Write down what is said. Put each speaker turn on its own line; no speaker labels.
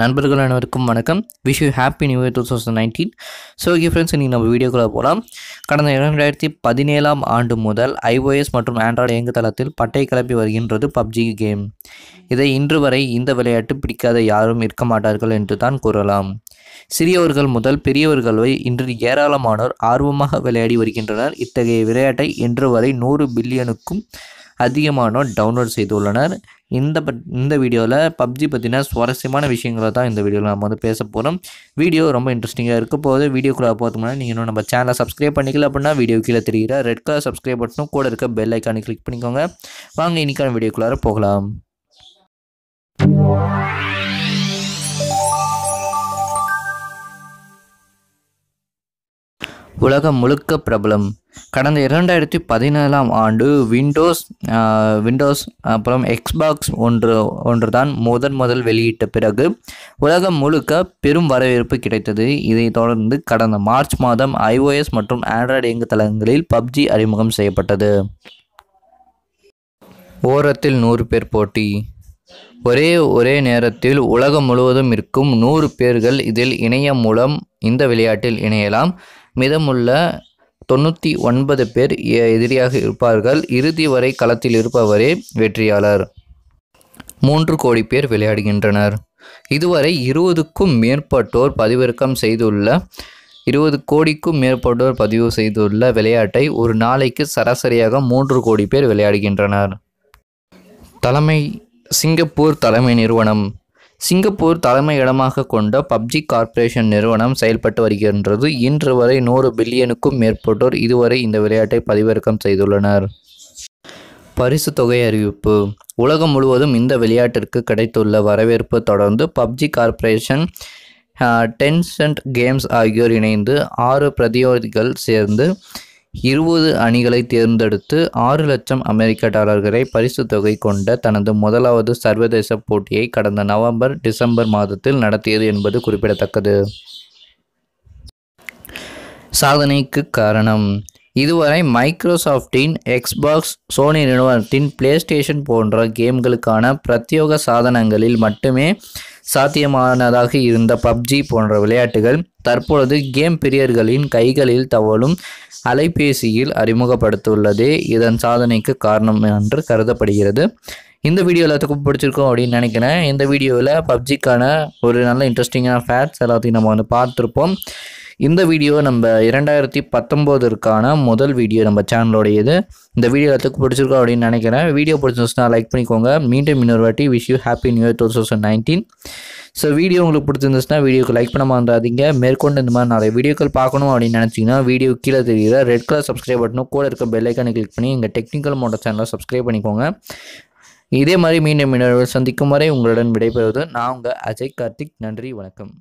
நண்பர்கள் அனைவருக்கும் வணக்கம் wish you happy new year two thousand nineteen so okay friends இன்றைக்கி நம்ம வீடியோக்குள்ளே போகலாம் கடந்த இரண்டாயிரத்தி பதினேழாம் ஆண்டு முதல் ஐஓஎஸ் மற்றும் ஆண்ட்ராய்டு இயங்குதளத்தில் பட்டை கிளப்பி வருகின்றது பப்ஜி கேம் இதை இன்று வரை இந்த விளையாட்டு பிடிக்காத யாரும் இருக்க மாட்டார்கள் என்று தான் கூறலாம் சிறியவர்கள் முதல் பெரியவர்கள் வரை இன்று ஏராளமானோர் ஆர்வமாக விளையாடி வருகின்றனர் இத்தகைய விளையாட்டை இன்று வரை நூறு பில்லியனுக்கும் அதிகமானோர் டவுன்லோட் செய்து உள்ளனர் இந்த இந்த வீடியோவில் பப்ஜி பற்றின சுவாரஸ்யமான விஷயங்களை தான் இந்த வீடியோவில் நம்ம வந்து பேச போகிறோம் வீடியோ ரொம்ப இன்ட்ரெஸ்டிங்காக இருக்க போது வீடியோக்குள்ளே போகிறதுக்கு நீங்கள் இன்னும் நம்ம சேனலை சப்ஸ்கிரைப் பண்ணிக்கல அப்படின்னா வீடியோ கீழே தெரிகிற ரெட் கலர் சப்ஸ்கிரைப் பட்டனும் கூட இருக்க பெல் ஐக்கானு கிளிக் பண்ணிக்கோங்க வாங்க இன்றைக்கான வீடியோக்குள்ளார போகலாம் உலகம் முழுக்க பிரபலம் கடந்த இரண்டாயிரத்தி பதினேழாம் ஆண்டு விண்டோஸ் விண்டோஸ் அப்புறம் எக்ஸ்பாக்ஸ் ஒன்று ஒன்று தான் முதன் முதல் வெளியிட்ட பிறகு உலகம் முழுக்க பெரும் வரவேற்பு கிடைத்தது இதைத் தொடர்ந்து கடந்த மார்ச் மாதம் ஐஓஎஸ் மற்றும் ஆண்ட்ராய்டு இயங்கு தளங்களில் பப்ஜி அறிமுகம் செய்யப்பட்டது ஓரத்தில் நூறு பேர் போட்டி ஒரே ஒரே நேரத்தில் உலகம் முழுவதும் இருக்கும் நூறு பேர்கள் இதில் இணையம் மூலம் இந்த விளையாட்டில் இணையலாம் மிதமுள்ள தொண்ணூற்றி ஒன்பது பேர் எதிரியாக இருப்பார்கள் இறுதி வரை களத்தில் இருப்பவரே வெற்றியாளர் மூன்று கோடி பேர் விளையாடுகின்றனர் இதுவரை இருபதுக்கும் மேற்பட்டோர் பதிவிறக்கம் செய்துள்ள இருபது கோடிக்கும் மேற்பட்டோர் பதிவு செய்துள்ள விளையாட்டை ஒரு நாளைக்கு சராசரியாக மூன்று கோடி பேர் விளையாடுகின்றனர் தலைமை சிங்கப்பூர் தலைமை நிறுவனம் சிங்கப்பூர் தலைமையிடமாக கொண்ட பப்ஜி கார்ப்பரேஷன் நிறுவனம் செயல்பட்டு வருகின்றது இன்று வரை நூறு பில்லியனுக்கும் மேற்பட்டோர் இதுவரை இந்த விளையாட்டை பதிவிறக்கம் செய்துள்ளனர் பரிசு தொகை அறிவிப்பு உலகம் முழுவதும் இந்த விளையாட்டிற்கு கிடைத்துள்ள வரவேற்பு தொடர்ந்து பப்ஜி கார்ப்பரேஷன் டென்சென்ட் கேம்ஸ் ஆகியோர் இணைந்து ஆறு பிரதியோகிகள் சேர்ந்து இருபது அணிகளை தேர்ந்தெடுத்து ஆறு லட்சம் அமெரிக்க டாலர்களை பரிசு தொகை கொண்ட தனது முதலாவது சர்வதேச போட்டியை கடந்த நவம்பர் டிசம்பர் மாதத்தில் நடத்தியது என்பது குறிப்பிடத்தக்கது சாதனைக்கு காரணம் இதுவரை மைக்ரோசாஃப்டின் எக்ஸ்பாக்ஸ் சோனி நிறுவனத்தின் பிளே ஸ்டேஷன் போன்ற கேம்களுக்கான பிரத்யோக சாதனங்களில் மட்டுமே சாத்தியமானதாக இருந்த பப்ஜி போன்ற விளையாட்டுகள் தற்பொழுது கேம் பிரியர்களின் கைகளில் தவழும் அலைபேசியில் அறிமுகப்படுத்தியுள்ளதே இதன் சாதனைக்கு காரணம் என்று கருதப்படுகிறது இந்த வீடியோ எல்லாத்துக்கும் பிடிச்சிருக்கோம் அப்படின்னு நினைக்கிறேன் இந்த வீடியோவில் பப்ஜிக்கான ஒரு நல்ல இன்ட்ரெஸ்டிங்கான ஃபேட்ஸ் எல்லாத்தையும் நம்ம வந்து பார்த்துருப்போம் இந்த வீடியோ நம்ம இரண்டாயிரத்தி பத்தொம்போதற்கான முதல் வீடியோ நம்ம சேனலோடைய இது இந்த வீடியோ எல்லாத்துக்கும் பிடிச்சிருக்கோம் அப்படின்னு நினைக்கிறேன் வீடியோ பிடிச்சிருந்துச்சுன்னா லைக் பண்ணிக்கோங்க மீண்டும் இன்னொரு வாட்டி wish you happy new year two thousand nineteen so video உங்களுக்கு பிடிச்சிருந்துச்சுன்னா வீடியோக்கு லைக் பண்ண மாதிரிங்க மேற்கொண்டு இந்த மாதிரி நிறைய வீடியோக்கள் பார்க்கணும் அப்படின்னு நினச்சிங்கன்னா வீடியோ கீழே தெரியுது ரெட் கலர் சப்ஸ்கிரைப் பட்டனும் கூட இருக்க பெல்லைக்கானு கிளிக் பண்ணி எங்கள் டெக்னிக்கல் மோட்டர் சேனலை சப்ஸ்கிரைப் பண்ணிக்கோங்க இதே மாதிரி மீண்டும் மீனவர்கள் சந்திக்கும் வரை உங்களுடன் விடைபெறுவது நான் உங்கள் அஜய் கார்த்திக் நன்றி வணக்கம்